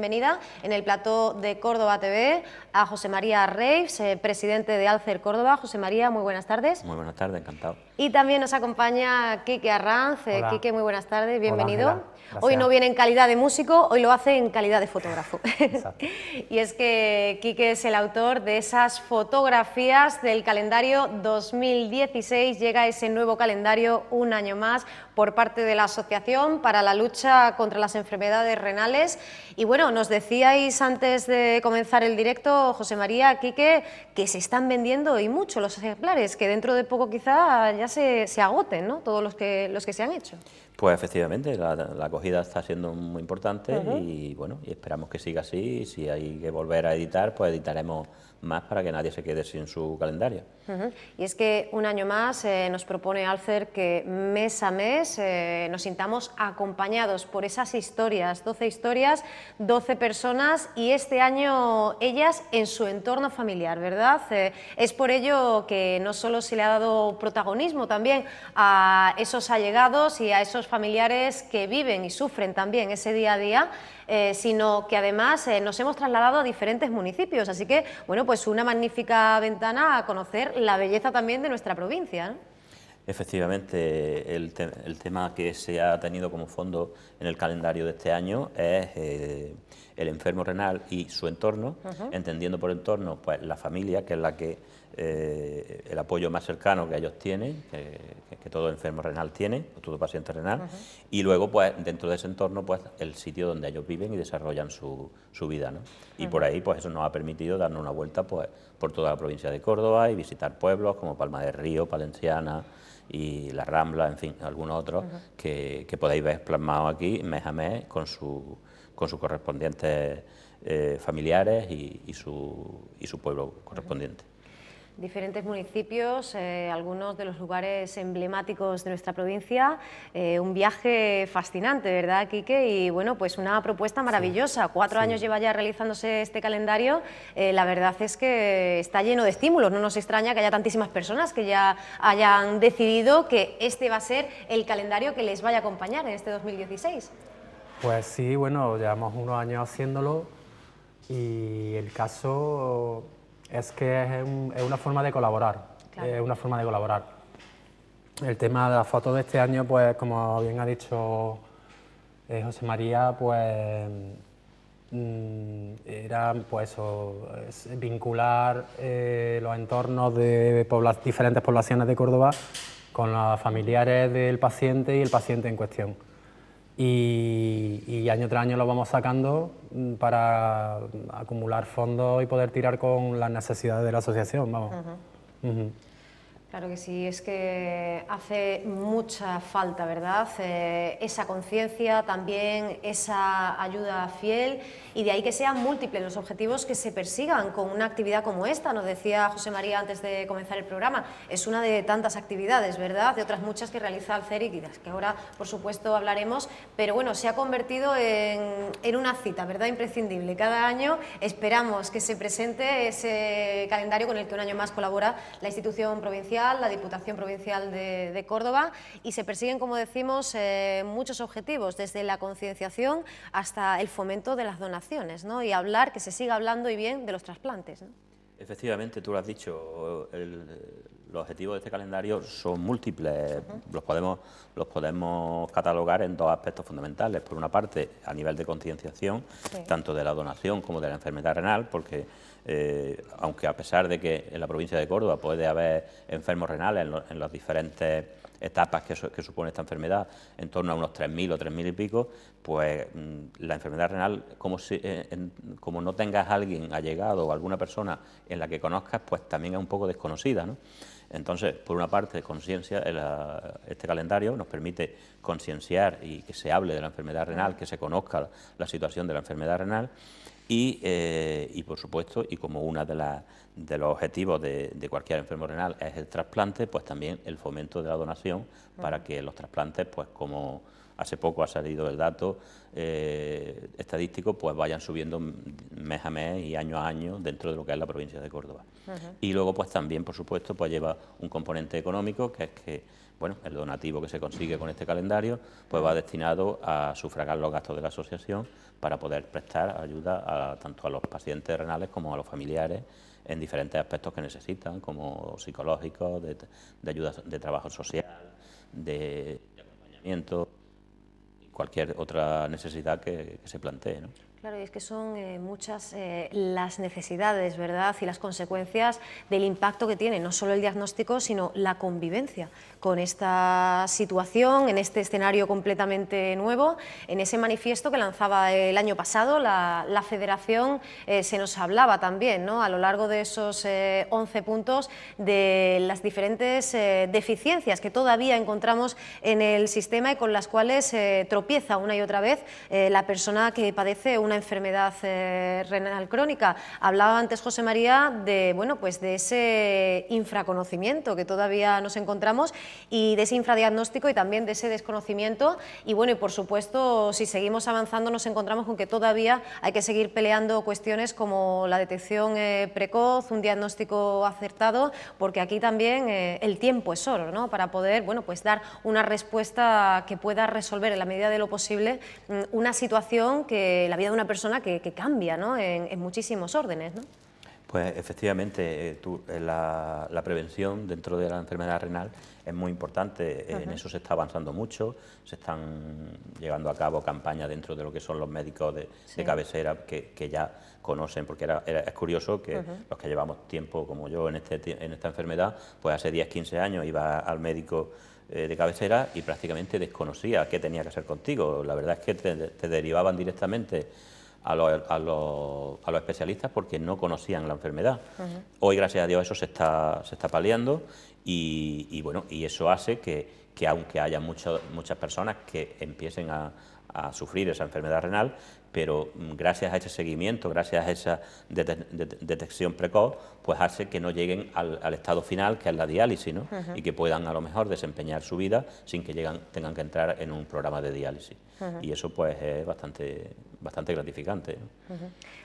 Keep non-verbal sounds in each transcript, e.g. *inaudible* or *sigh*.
bienvenida en el plató de Córdoba TV a José María Reyes, eh, presidente de Alcer Córdoba. José María, muy buenas tardes. Muy buenas tardes, encantado. Y también nos acompaña Quique Arranz. Eh, Quique, muy buenas tardes, bienvenido. hoy no viene en calidad de músico, hoy lo hace en calidad de fotógrafo. *laughs* y es que Quique es el autor de esas fotografías del calendario 2016. Llega ese nuevo calendario un año más por parte de la Asociación para la Lucha contra las Enfermedades Renales. Y bueno, nos decíais antes de comenzar el directo, José María, Quique, que se están vendiendo y mucho los ejemplares, que dentro de poco quizá ya se, se agoten ¿no? todos los que, los que se han hecho. Pues efectivamente, la, acogida está siendo muy importante y bueno, y esperamos que siga así. Si hay que volver a editar, pues editaremos más para que nadie se quede sin su calendario. Y es que un año más eh, nos propone Alcer que mes a mes eh, nos sintamos acompañados por esas historias, 12 historias, 12 personas y este año ellas en su entorno familiar, ¿verdad? Eh, es por ello que no solo se le ha dado protagonismo también a esos allegados y a esos familiares que viven y sufren también ese día a día, eh, sino que además eh, nos hemos trasladado a diferentes municipios. Así que, bueno, pues una magnífica ventana a conocer la belleza también de nuestra provincia. Efectivamente, el, tema que se ha tenido como fondo en el calendario de este año es eh, el enfermo renal y su entorno, entendiendo por entorno pues la familia, que es la que eh, el apoyo más cercano que ellos tienen, que, todo enfermo renal tiene, o todo paciente renal, y luego, pues, dentro de ese entorno, pues, el sitio donde ellos viven y desarrollan su, vida, Y por ahí, pues, eso nos ha permitido darnos una vuelta, pues, por toda la provincia de Córdoba y visitar pueblos como Palma del Río, Palenciana y La Rambla, en fin, algunos otros que, podéis ver plasmados aquí mes a mes con, su, con sus correspondientes eh, familiares y, su, y su pueblo correspondiente diferentes municipios, eh, algunos de los lugares emblemáticos de nuestra provincia. Eh, un viaje fascinante, ¿verdad, Quique? Y bueno, pues una propuesta maravillosa. Cuatro años lleva ya realizándose este calendario. Eh, la verdad es que está lleno de estímulos. No nos extraña que haya tantísimas personas que ya hayan decidido que este va a ser el calendario que les vaya a acompañar en este 2016. Pues sí, bueno, llevamos unos años haciéndolo y el caso es que es, una forma de colaborar, es una forma de colaborar. El tema de las foto de este año, pues como bien ha dicho eh, José María, pues mm, era pues vincular eh, los entornos de diferentes poblaciones de Córdoba con los familiares del paciente y el paciente en cuestión y, año tras año lo vamos sacando mm, para acumular fondos y poder tirar con las necesidades de la asociación. Vamos. Claro que sí, es que hace mucha falta, ¿verdad? Eh, esa conciencia, también esa ayuda fiel y de ahí que sean múltiples los objetivos que se persigan con una actividad como esta. Nos decía José María antes de comenzar el programa, es una de tantas actividades, ¿verdad? De otras muchas que realiza Alceric y las que ahora, por supuesto, hablaremos. Pero bueno, se ha convertido en una cita, ¿verdad? Imprescindible. Cada año esperamos que se presente ese calendario con el que un año más colabora la institución provincial la Diputación Provincial de, Córdoba y se persiguen, como decimos, eh, muchos objetivos, desde la concienciación hasta el fomento de las donaciones ¿no? y hablar, que se siga hablando y bien de los trasplantes. Efectivamente, tú lo has dicho, los objetivos de este calendario son múltiples, los, podemos, los podemos catalogar en dos aspectos fundamentales. Por una parte, a nivel de concienciación, tanto de la donación como de la enfermedad renal, porque eh, aunque a pesar de que en la provincia de Córdoba puede haber enfermos renales en, en los diferentes etapas que, supone esta enfermedad, en torno a unos 3.000 o 3.000 y pico, pues mm, la enfermedad renal, como, si, eh, como no tengas a alguien allegado o alguna persona en la que conozcas, pues también es un poco desconocida. ¿no? Entonces, por una parte, conciencia, eh, este calendario nos permite concienciar y que se hable de la enfermedad renal, que se conozca la situación de la enfermedad renal y, eh, y por supuesto, y como uno de, los objetivos de, de, cualquier enfermo renal es el trasplante, pues también el fomento de la donación para que los trasplantes, pues como hace poco ha salido el dato eh, estadístico, pues vayan subiendo mes a mes y año a año dentro de lo que es la provincia de Córdoba. Y luego, pues también, por supuesto, pues lleva un componente económico, que es que, bueno, el donativo que se consigue con este calendario, pues va destinado a sufragar los gastos de la asociación para poder prestar ayuda tanto a los pacientes renales como a los familiares en diferentes aspectos que necesitan, como psicológicos, de ayuda de trabajo social, de acompañamiento, cualquier otra necesidad que, se plantee. ¿no? Claro, y es que son eh, muchas eh, las necesidades, ¿verdad? Y las consecuencias del impacto que tiene, no solo el diagnóstico, sino la convivencia con esta situación, en este escenario completamente nuevo. En ese manifiesto que lanzaba el año pasado, la, Federación eh, se nos hablaba también, ¿no? A lo largo de esos 11 puntos, de las diferentes deficiencias que todavía encontramos en el sistema y con las cuales tropieza una y otra vez la persona que padece una una enfermedad eh, renal crónica. Hablaba antes José María de, bueno, pues de ese infraconocimiento que todavía nos encontramos y de ese infradiagnóstico y también de ese desconocimiento. Y bueno, y por supuesto, si seguimos avanzando nos encontramos con que todavía hay que seguir peleando cuestiones como la detección eh, precoz, un diagnóstico acertado, porque aquí también eh, el tiempo es oro, ¿no? Para poder, bueno, pues dar una respuesta que pueda resolver en la medida de lo posible mm, una situación que la vida de una una persona que, cambia ¿no? en, muchísimos órdenes. Pues efectivamente, eh, eh, la, prevención dentro de la enfermedad renal es muy importante, eh, en eso se está avanzando mucho, se están llevando a cabo campañas dentro de lo que son los médicos de, cabecera que, ya conocen, porque es curioso que los que llevamos tiempo como yo en, este, en esta enfermedad, pues hace 10, 15 años iba al médico eh, de cabecera y prácticamente desconocía qué tenía que hacer contigo. La verdad es que te, derivaban directamente a los, a, los, especialistas porque no conocían la enfermedad. Hoy, gracias a Dios, eso se está, se está paliando y, bueno, y eso hace que, que aunque haya muchas personas que empiecen a, a sufrir esa enfermedad renal, pero mm, gracias a ese seguimiento, gracias a esa detección precoz, pues hace que no lleguen al, estado final, que es la diálisis, ¿no? y que puedan a lo mejor desempeñar su vida sin que tengan que entrar en un programa de diálisis. Y eso pues es bastante bastante gratificante.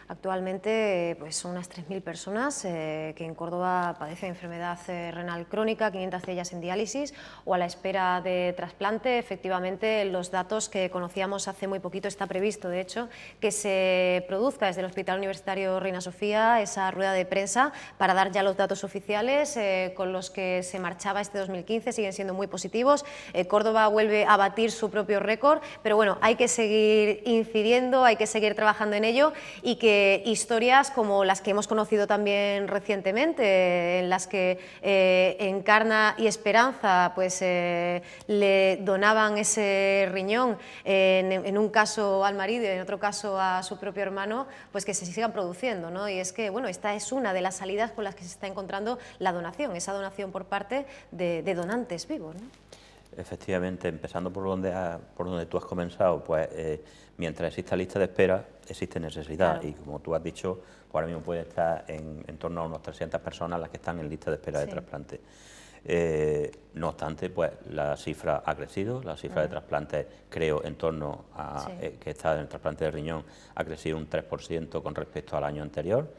Actualmente pues, son unas 3.000 personas eh, que en Córdoba padecen enfermedad eh, renal crónica, 500 de ellas en diálisis o a la espera de trasplante. Efectivamente, los datos que conocíamos hace muy poquito está previsto, de hecho, que se produzca desde el Hospital Universitario Reina Sofía esa rueda de prensa para dar ya los datos oficiales eh, con los que se marchaba este 2015, siguen siendo muy positivos. Córdoba vuelve a batir su propio récord, pero bueno, hay que seguir incidiendo hay que seguir trabajando en ello y que historias como las que hemos conocido también recientemente, en las que eh, Encarna y Esperanza pues, eh, le donaban ese riñón, en, un caso al marido y en otro caso a su propio hermano, pues que se sigan produciendo. ¿no? Y es que bueno, esta es una de las salidas con las que se está encontrando la donación, esa donación por parte de, donantes vivos. ¿no? Efectivamente, empezando por donde, por donde tú has comenzado, pues eh, mientras exista lista de espera, existe necesidad. Y como tú has dicho, pues ahora mismo puede estar en, torno a unas 300 personas las que están en lista de espera de trasplante. Eh, no obstante, pues la cifra ha crecido, la cifra de trasplantes creo en torno a eh, que está en el trasplante de riñón ha crecido un 3% con respecto al año anterior,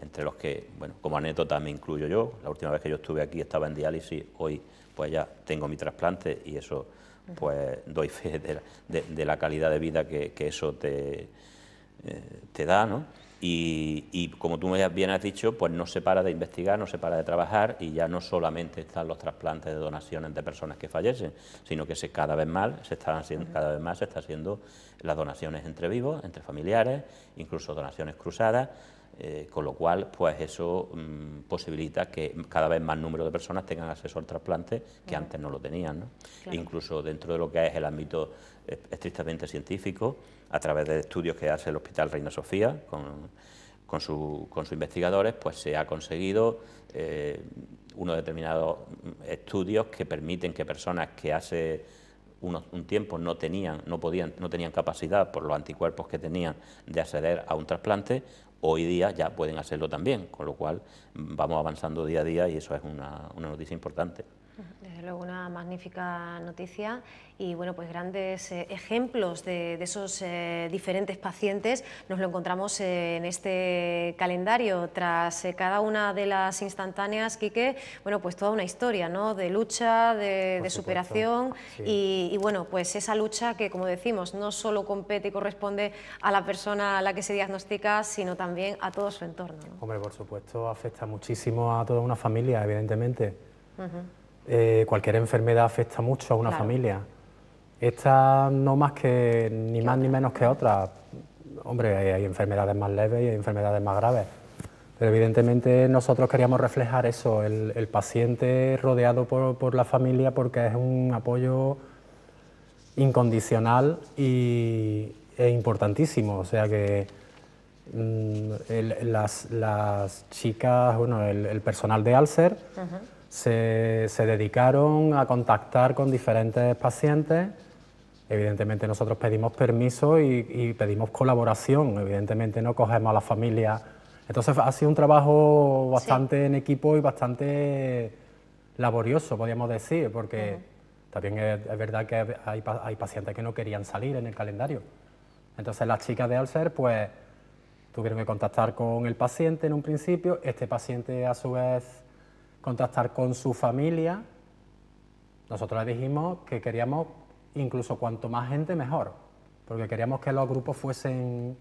entre los que, bueno, como anécdota me incluyo yo, la última vez que yo estuve aquí estaba en diálisis, hoy pues ya tengo mi trasplante y eso pues doy fe de la, calidad de vida que, eso te, eh, te da, ¿no? Y, como tú bien has dicho, pues no se para de investigar, no se para de trabajar y ya no solamente están los trasplantes de donaciones de personas que fallecen, sino que cada vez más se están haciendo, cada vez más haciendo las donaciones entre vivos, entre familiares, incluso donaciones cruzadas eh, con lo cual, pues eso mm, posibilita que cada vez más número de personas tengan acceso al trasplante que antes no lo tenían. Incluso dentro de lo que es el ámbito estrictamente científico, a través de estudios que hace el Hospital Reina Sofía con, sus investigadores, pues se ha conseguido eh, unos determinados mm, estudios que permiten que personas que hace un tiempo no tenían, no podían, no tenían capacidad por los anticuerpos que tenían de acceder a un trasplante, hoy día ya pueden hacerlo también, con lo cual mm, vamos avanzando día a día y eso es una, una noticia importante una magnífica noticia y bueno, pues grandes eh, ejemplos de, esos eh, diferentes pacientes nos lo encontramos eh, en este calendario. Tras cada una de las instantáneas, Quique, bueno, pues toda una historia, ¿no? De lucha, de, superación y, bueno, pues esa lucha que, como decimos, no solo compete y corresponde a la persona a la que se diagnostica, sino también a todo su entorno. Hombre, por supuesto, afecta muchísimo a toda una familia, evidentemente. Eh, cualquier enfermedad afecta mucho a una familia. Esta no más que, ni más ni menos que otra. Hombre, hay, enfermedades más leves y hay enfermedades más graves. Pero evidentemente nosotros queríamos reflejar eso, el, paciente rodeado por, la familia porque es un apoyo incondicional y, e importantísimo. O sea que mm, las, chicas, bueno, el, personal de Alcer se, dedicaron a contactar con diferentes pacientes Evidentemente nosotros pedimos permiso y, pedimos colaboración, evidentemente no cogemos a la familia. Entonces ha sido un trabajo bastante en equipo y bastante laborioso, podríamos decir, porque también es, verdad que hay, hay, pacientes que no querían salir en el calendario. Entonces las chicas de Alcer pues tuvieron que contactar con el paciente en un principio, este paciente a su vez contactar con su familia, nosotros le dijimos que queríamos incluso cuanto más gente mejor, porque queríamos que los grupos fuesen...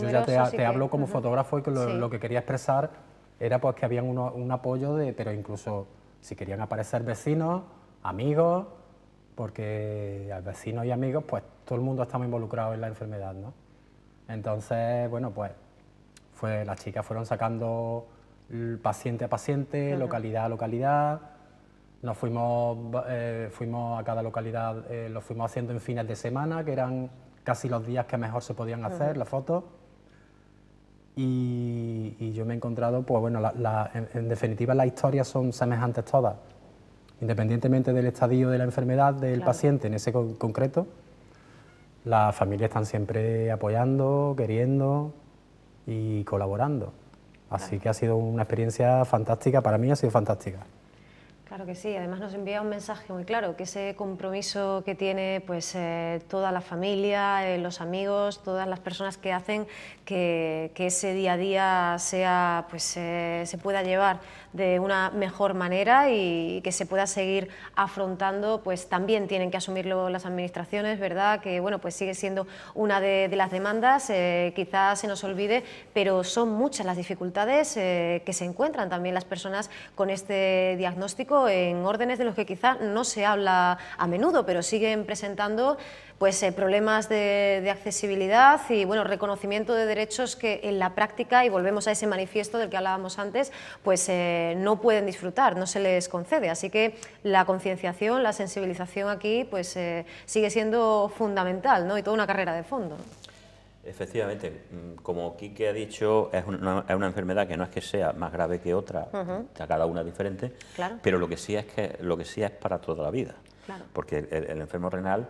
yo ya te, hablo como fotógrafo y lo, que quería expresar era pues que habían un apoyo de, pero incluso si querían aparecer vecinos, amigos, porque al vecinos y amigos, pues todo el mundo estaba involucrado en la enfermedad, ¿no? Entonces, bueno, pues fue, las chicas fueron sacando paciente a paciente, localidad a localidad. Nos fuimos, eh, fuimos a cada localidad, eh, lo fuimos haciendo en fines de semana, que eran casi los días que mejor se podían hacer las fotos. Y, yo me he encontrado, pues bueno, en, definitiva las historias son semejantes todas, independientemente del estadio de la enfermedad del paciente en ese concreto. Las familias están siempre apoyando, queriendo y colaborando. Así que ha sido una experiencia fantástica, para mí ha sido fantástica. Claro que sí, además nos envía un mensaje muy claro, que ese compromiso que tiene pues, eh, toda la familia, eh, los amigos, todas las personas que hacen que, ese día a día sea, pues, eh, se pueda llevar de una mejor manera y que se pueda seguir afrontando, pues también tienen que asumirlo las administraciones, ¿verdad? Que bueno, pues sigue siendo una de, las demandas, eh, quizás se nos olvide, pero son muchas las dificultades eh, que se encuentran también las personas con este diagnóstico en órdenes de los que quizás no se habla a menudo, pero siguen presentando pues, eh, problemas de, accesibilidad y bueno, reconocimiento de derechos que en la práctica, y volvemos a ese manifiesto del que hablábamos antes, pues eh, no pueden disfrutar, no se les concede. Así que la concienciación, la sensibilización aquí pues, eh, sigue siendo fundamental ¿no? y toda una carrera de fondo. Efectivamente, mm, como Quique ha dicho, es una, enfermedad que no es que sea más grave que otra, cada una diferente, pero lo que sí es que lo que sí es para toda la vida. Porque el, enfermo renal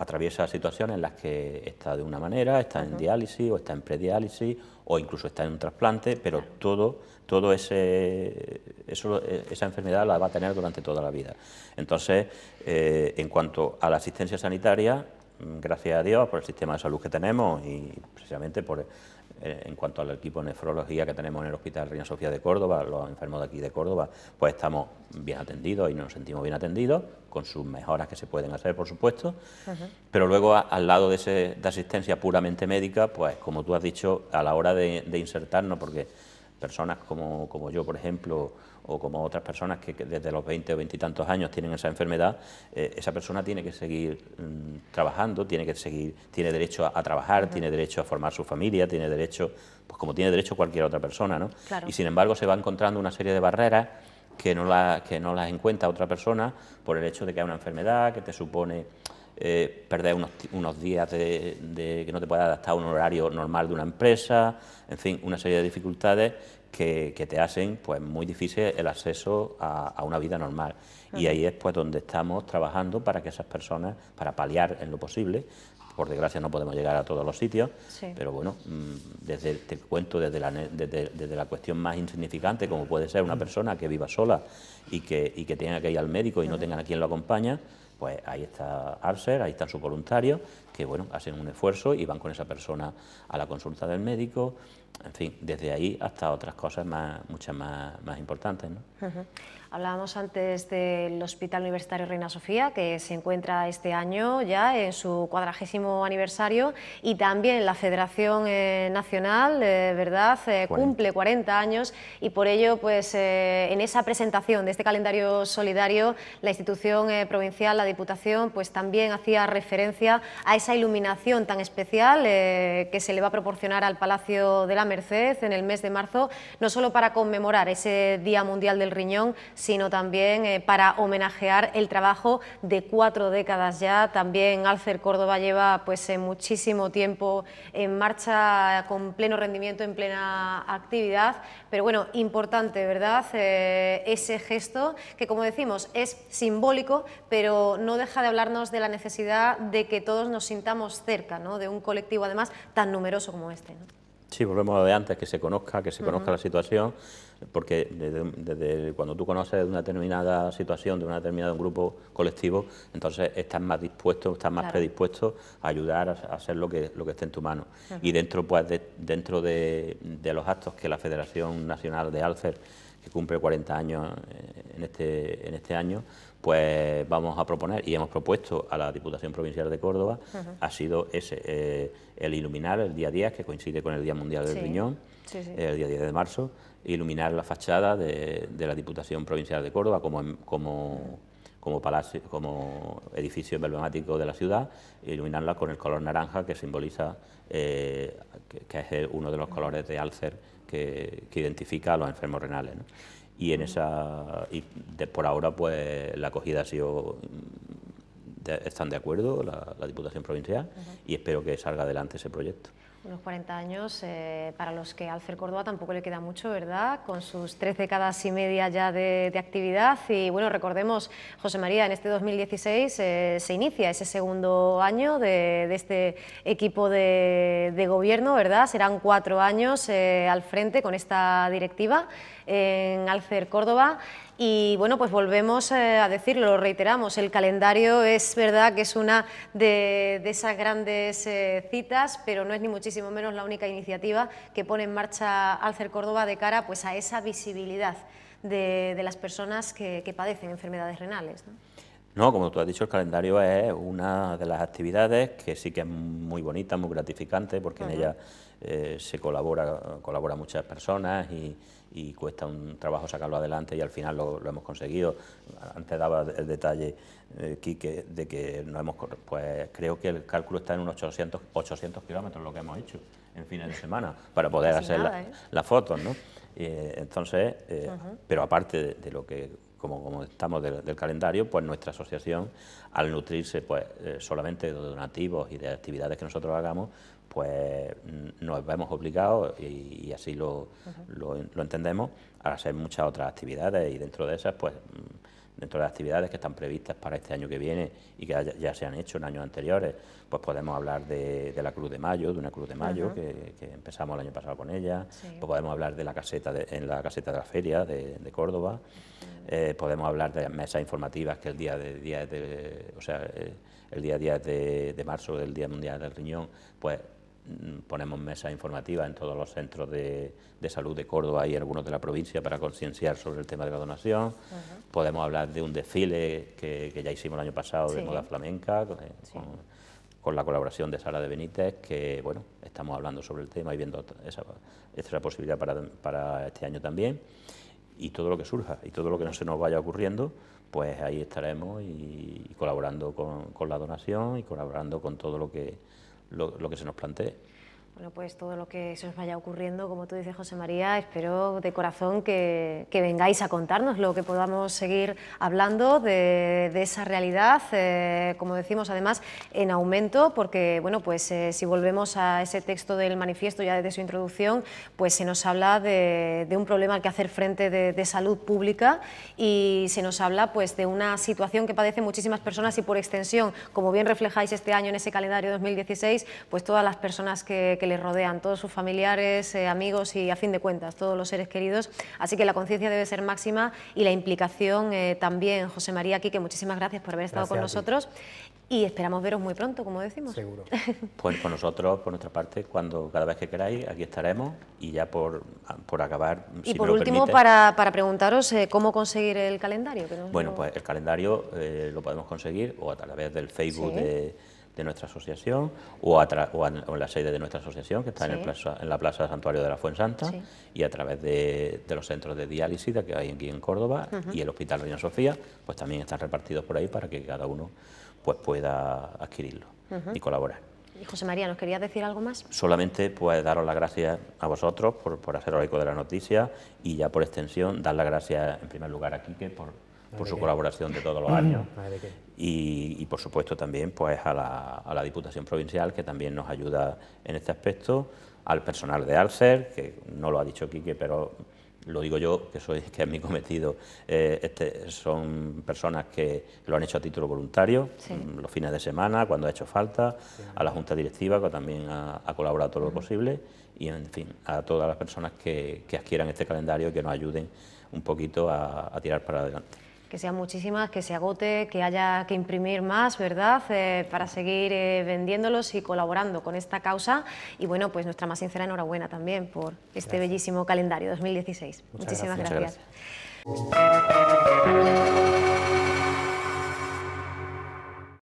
atraviesa situaciones en las que está de una manera, está en diálisis o está en prediálisis o incluso está en un trasplante, pero todo, todo ese, esa enfermedad la va a tener durante toda la vida. Entonces, eh, en cuanto a la asistencia sanitaria, mm, gracias a Dios por el sistema de salud que tenemos y precisamente por eh, en cuanto al equipo de nefrología que tenemos en el Hospital Reina Sofía de Córdoba, los enfermos de aquí de Córdoba, pues estamos bien atendidos y nos sentimos bien atendidos, con sus mejoras que se pueden hacer, por supuesto. Pero luego, al lado de, ese, asistencia puramente médica, pues como tú has dicho, a la hora de, de insertarnos, porque personas como, como, yo, por ejemplo, o como otras personas que, desde los 20 o 20 y tantos años tienen esa enfermedad, eh, esa persona tiene que seguir mm, trabajando, tiene que seguir, tiene derecho a, trabajar, tiene derecho a formar su familia, tiene derecho, pues como tiene derecho cualquier otra persona, ¿no? Y sin embargo se va encontrando una serie de barreras que no, la, que no las encuentra otra persona por el hecho de que hay una enfermedad que te supone eh, perder unos, días de, que no te puedas adaptar a un horario normal de una empresa, en fin, una serie de dificultades que, te hacen pues muy difícil el acceso a, una vida normal. Y ahí es pues donde estamos trabajando para que esas personas, para paliar en lo posible, por desgracia no podemos llegar a todos los sitios, pero bueno, mm, desde, te cuento desde la, la cuestión más insignificante, como puede ser una mm. persona que viva sola y que, tenga que ir al médico y no tenga a quien lo acompañe, pues ahí está Arser, ahí están sus voluntarios, que bueno, hacen un esfuerzo y van con esa persona a la consulta del médico, en fin, desde ahí hasta otras cosas más, muchas más, más importantes. ¿no? Hablábamos antes del Hospital Universitario Reina Sofía, que se encuentra este año ya en su cuadragésimo aniversario, y también la Federación eh, Nacional, eh, ¿verdad?, eh, cumple 40 años, y por ello, pues en esa presentación de este calendario solidario, la institución provincial, la Diputación, pues también hacía referencia a esa iluminación tan especial eh, que se le va a proporcionar al Palacio de la Merced en el mes de marzo, no solo para conmemorar ese Día Mundial del Riñón, sino también eh, para homenajear el trabajo de cuatro décadas ya. También Alcer Córdoba lleva pues, eh, muchísimo tiempo en marcha, con pleno rendimiento, en plena actividad. Pero bueno, importante, ¿verdad? ese gesto que, como decimos, es simbólico, pero no deja de hablarnos de la necesidad de que todos nos sintamos cerca de un colectivo, además, tan numeroso como este. Sí, volvemos a lo de antes, que se conozca, que se conozca la situación, porque desde, cuando tú conoces una determinada situación de un determinado grupo colectivo, entonces estás más dispuesto, estás más predispuesto a ayudar a, hacer lo que, lo que esté en tu mano. Y dentro, pues, dentro de, de, los actos que la Federación Nacional de Alcer que cumple 40 años eh, en este, en este año, pues vamos a proponer, y hemos propuesto a la Diputación Provincial de Córdoba, ha sido ese, eh, el iluminar el día 10, que coincide con el Día Mundial del Riñón, el día 10 de marzo, iluminar la fachada de, la Diputación Provincial de Córdoba como... como como, palacio, como edificio emblemático de la ciudad, iluminarla con el color naranja que simboliza eh, que, es uno de los colores de Alcer que, identifica a los enfermos renales. Y en esa y por ahora pues la acogida ha sido mm, están de acuerdo la, Diputación Provincial y espero que salga adelante ese proyecto unos 40 años eh, para los que Alcer Córdoba tampoco le queda mucho, ¿verdad? Con sus tres décadas y media ya de, actividad. Y bueno, recordemos, José María, en este 2016 eh, se inicia ese segundo año de, este equipo de, gobierno, ¿verdad? Serán cuatro años eh, al frente con esta directiva en Alcer Córdoba. Y bueno, pues volvemos eh, a decirlo, reiteramos, el calendario es verdad que es una de, esas grandes eh, citas, pero no es ni muchísimo menos la única iniciativa que pone en marcha Alcer Córdoba de cara pues, a esa visibilidad de, las personas que, padecen enfermedades renales. ¿no? como tú has dicho, el calendario es una de las actividades que sí que es muy bonita, muy gratificante, porque en ella eh, se colabora, colabora muchas personas y, cuesta un trabajo sacarlo adelante y al final lo, hemos conseguido. Antes daba el detalle, eh, Quique, de que no hemos, pues creo que el cálculo está en unos 800, 800 kilómetros lo que hemos hecho en fines de semana para poder hacer las ¿eh? fotos, ¿no? entonces, pero aparte de, lo que como, estamos del, calendario, pues nuestra asociación, al nutrirse pues, solamente de donativos y de actividades que nosotros hagamos, pues nos vemos obligados, y, así lo, lo, entendemos, a hacer muchas otras actividades y dentro de esas, pues mm, dentro de las actividades que están previstas para este año que viene y que ya, se han hecho en años anteriores, pues podemos hablar de, la Cruz de Mayo, de una Cruz de Mayo que, empezamos el año pasado con ella, pues podemos hablar de la caseta de, en la caseta de la feria de, Córdoba, eh, podemos hablar de las mesas informativas que el día de, día de o sea, eh, el día de marzo, del Día Mundial del Riñón, pues Mm, ponemos mesa informativa en todos los centros de, de, salud de Córdoba y algunos de la provincia para concienciar sobre el tema de la donación. Podemos hablar de un desfile que, que ya hicimos el año pasado de moda flamenca, eh, con, la colaboración de Sara de Benítez, que bueno, estamos hablando sobre el tema y viendo esa, esa posibilidad para, este año también. Y todo lo que surja y todo lo que no se nos vaya ocurriendo, pues ahí estaremos y, colaborando con la donación y colaborando con todo lo que lo, que se nos plantee. Bueno, pues todo lo que se os vaya ocurriendo, como tú dices, José María, espero de corazón que, vengáis a contarnos lo que podamos seguir hablando de, esa realidad, eh, como decimos, además, en aumento, porque, bueno, pues eh, si volvemos a ese texto del manifiesto, ya desde su introducción, pues se nos habla de, un problema al que hacer frente de, salud pública y se nos habla, pues, de una situación que padecen muchísimas personas y, por extensión, como bien reflejáis este año en ese calendario 2016, pues todas las personas que, que le rodean, todos sus familiares, eh, amigos y a fin de cuentas todos los seres queridos. Así que la conciencia debe ser máxima y la implicación eh, también. José María que muchísimas gracias por haber estado con nosotros y esperamos veros muy pronto, como decimos. Seguro. *laughs* pues con nosotros, por nuestra parte, cuando cada vez que queráis, aquí estaremos y ya por, por acabar. Y si por último, para, para, preguntaros eh, cómo conseguir el calendario. bueno, pues el calendario lo podemos conseguir o a través del Facebook de de nuestra asociación o, o, en la sede de nuestra asociación que está en, el plaza, en la Plaza Santuario de la Fuensanta y a través de, los centros de diálisis que hay aquí en Córdoba y el Hospital Reina Sofía, pues también están repartidos por ahí para que cada uno pues pueda adquirirlo y colaborar. Y José María, ¿nos querías decir algo más? Solamente pues daros las gracias a vosotros por, por haceros eco de la noticia y ya por extensión dar las gracias en primer lugar a Quique por, por su colaboración de todos los años y, por supuesto también pues a la, a la, Diputación Provincial que también nos ayuda en este aspecto, al personal de Alcer, que no lo ha dicho Quique, pero lo digo yo, que soy *laughs* que es mi cometido, eh, este, son personas que lo han hecho a título voluntario, mm, los fines de semana, cuando ha hecho falta, a la Junta Directiva, que también ha, colaborado todo lo posible, y en fin, a todas las personas que, que adquieran este calendario y que nos ayuden un poquito a tirar para adelante que sean muchísimas, que se agote, que haya que imprimir más, ¿verdad?, eh, para seguir eh, vendiéndolos y colaborando con esta causa. Y bueno, pues nuestra más sincera enhorabuena también por este bellísimo calendario 2016. muchísimas gracias.